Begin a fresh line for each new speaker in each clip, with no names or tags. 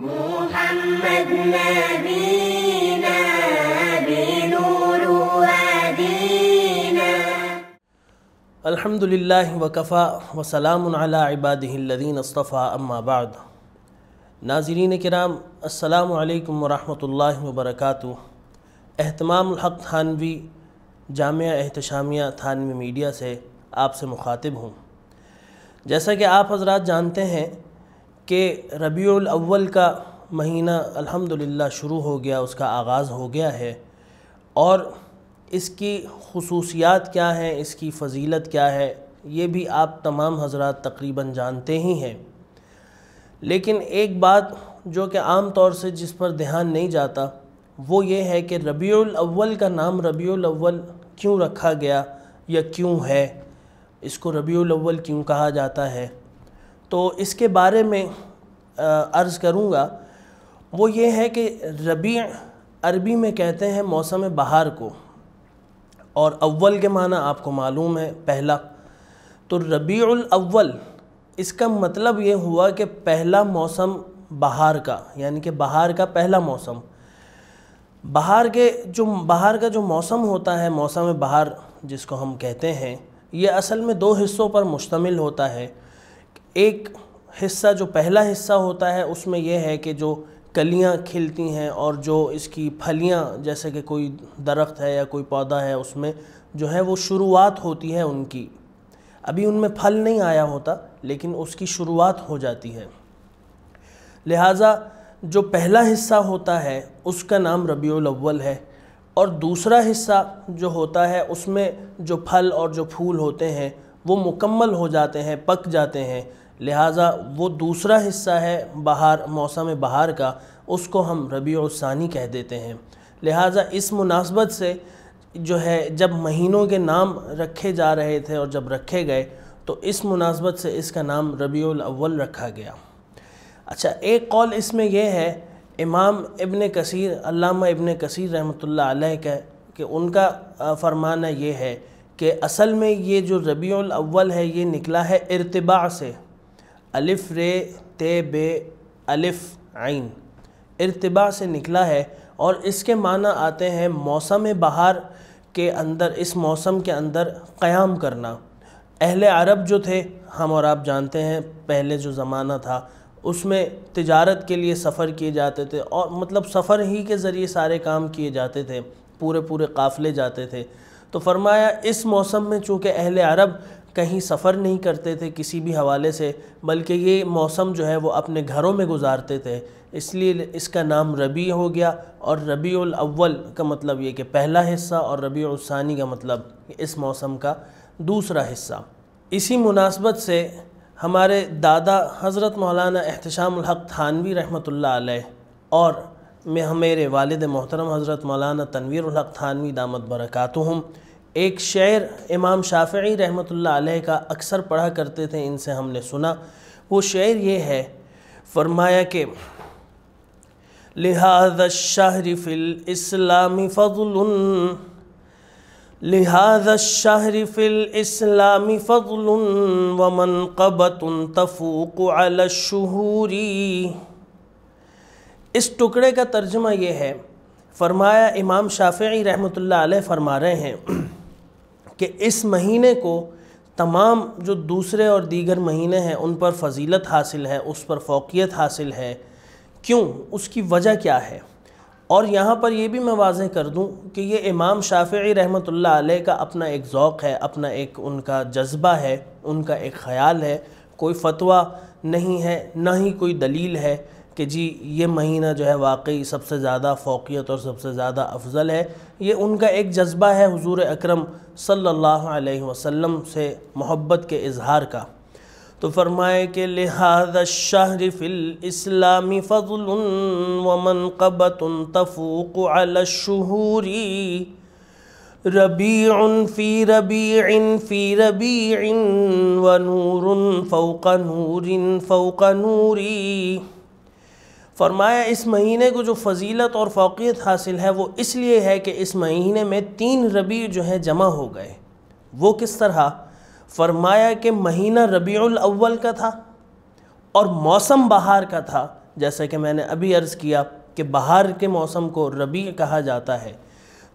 मोहम्मद नबीना वकफ़ा वसलाम अला इबादिल्लज़ीन अस्तफ़ा अम्मा नाजरीन कराम अस्सलाम वालेकुम वरहमतुल्लाहि वबरकातुहू अहतमाम हक थानवी जाम अहतशामिया थानवी मीडिया से आपसे मुखातिब हूँ जैसा कि आप हजरात जानते हैं कि रबी अव्वल का महीना अल्हम्दुलिल्लाह शुरू हो गया उसका आगाज़ हो गया है और इसकी खसूसियात क्या हैं इसकी फजीलत क्या है ये भी आप तमाम हज़रा तकरीबन जानते ही हैं लेकिन एक बात जो कि आम तौर से जिस पर ध्यान नहीं जाता वो ये है कि रबी अव्वल का नाम रबी अव्वल क्यों रखा गया या क्यों है इसको रबी अव्वल क्यों कहा जाता है तो इसके बारे में अर्ज़ करूँगा वो ये है कि रबी अरबी में कहते हैं मौसम बहार को और अव्वल के माना आपको मालूम है पहला तो रबीउल अव्वल इसका मतलब ये हुआ कि पहला मौसम बहार का यानी कि बहार का पहला मौसम बहार के जो बहार का जो मौसम होता है मौसम बहार जिसको हम कहते हैं ये असल में दो हिस्सों पर मुश्तमिल होता है एक हिस्सा जो पहला हिस्सा होता है उसमें यह है कि जो कलियां खिलती हैं और जो इसकी फलियां जैसे कि कोई दरख्त है या कोई पौधा है उसमें जो है वो शुरुआत होती है उनकी अभी उनमें फल नहीं आया होता लेकिन उसकी शुरुआत हो जाती है लिहाजा जो पहला हिस्सा होता है उसका नाम रबी अव्वल है और दूसरा हिस्सा जो होता है उसमें जो फल और जो फूल होते हैं वो मुकम्मल हो जाते हैं पक जाते हैं लिहाजा वो दूसरा हिस्सा है बहार मौसम बहार का उसको हम रबी कह देते हैं लिहाजा इस मुनासबत से जो है जब महीनों के नाम रखे जा रहे थे और जब रखे गए तो इस मुनासबत से इसका नाम रबी अव्वल रखा गया अच्छा एक कौल इसमें यह है इमाम इबन कसीर अल्लामा इबन कसीर रहमतुल्लाह अलैह का कि उनका फरमाना ये है कि असल में ये जो रबी अव्वल है ये निकला है इरतबा से अलिफ रे ते बे अलिफ आइन इरतबा से निकला है और इसके माना आते हैं मौसम बहार के अंदर इस मौसम के अंदर क़याम करना अहले अरब जो थे हम और आप जानते हैं पहले जो ज़माना था उसमें तिजारत के लिए सफ़र किए जाते थे और मतलब सफ़र ही के ज़रिए सारे काम किए जाते थे पूरे पूरे काफ़ले जाते थे तो फरमाया इस मौसम में चूँकि अहल अरब कहीं सफ़र नहीं करते थे किसी भी हवाले से बल्कि ये मौसम जो है वो अपने घरों में गुजारते थे इसलिए इसका नाम रबी हो गया और रबी अव्वल का मतलब ये कि पहला हिस्सा और रबी उसानी का मतलब इस मौसम का दूसरा हिस्सा इसी मुनासबत से हमारे दादा हज़रत मौलाना एहतशाम हक़ थानवी रहमत अलैह और मैं मेरे वालद मोहतरम हज़रत मौलाना तनवीर हक़ थानवी दामद बरक़ातुहम एक शेर इमाम शाफ़ी रहमत ला का अक्सर पढ़ा करते थे इनसे हमने सुना वो शेर ये है फरमाया कि लिहाज शाहरिफिल इस्लामी फ़ल लिहाज शाहरिफ़िल इस्लामी फ़ल वमन तफूक अलशहूरी इस टुकड़े का तर्जमा यह है फरमाया इमाम शाफ़ी रहमत ला फरमा रहे हैं कि इस महीने को तमाम जो दूसरे और दीगर महीने हैं उन पर फजीलत हासिल है उस पर फोकियत हासिल है क्यों उसकी वजह क्या है और यहाँ पर यह भी मैं वाजह कर दूँ कि ये इमाम शाफ़ी रहमत आलह का अपना एक ओक़ है अपना एक उनका जज्बा है उनका एक ख़्याल है कोई फतवा नहीं है ना ही कोई दलील है कि जी ये महीना जो है वाकई सबसे ज़्यादा फ़ोकियत और सबसे ज़्यादा अफजल है ये उनका एक जज्बा है हुजूर अकरम सल्लल्लाहु अलैहि वसल्लम से मोहब्बत के इजहार का तो फरमाए कि लिहाजा शाहर फिल इस्लामी फ़ल वमन कबत तफूक अलशहूरी रबी फ़ी रबी फ़ी रबी व नूर फ़ौक नूर फ़ौक नूरी फरमाया इस महीने को जो फजीलत और फोकियत हासिल है वो इसलिए है कि इस महीने में तीन रबी जो है जमा हो गए वो किस तरह फरमाया कि महीना रबी अव्वल का था और मौसम बहार का था जैसा कि मैंने अभी अर्ज़ किया कि बहार के मौसम को रबी कहा जाता है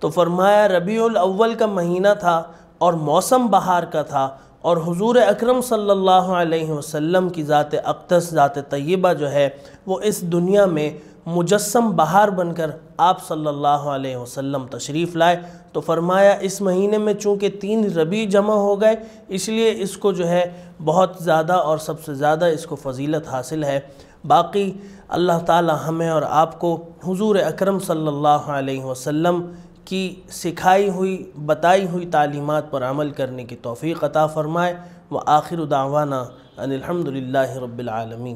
तो फरमाया रबी अव्वल का महीना था और मौसम बहार का था और हुजूर अकरम सल्लल्लाहु अलैहि वसल्लम की ज़ात अक्दस ज़ात तय्यबा जो है वो इस दुनिया में मुजस्म बहार बनकर आप सल्लल्लाहु अलैहि वसल्लम तशरीफ़ लाए तो फरमाया इस महीने में चूँकि तीन रबी जमा हो गए इसलिए इसको जो है बहुत ज़्यादा और सबसे ज़्यादा इसको फजीलत हासिल है बाकी अल्लाह ताला हमें और आपको हुजूर अकरम सल्लल्लाहु अलैहि वसल्लम की सिखाई हुई बताई हुई तालीमत पर अमल करने की तोफ़ी अता फ़रमाए व आखिर दावाना अनिलहमदिल्ला रबालमी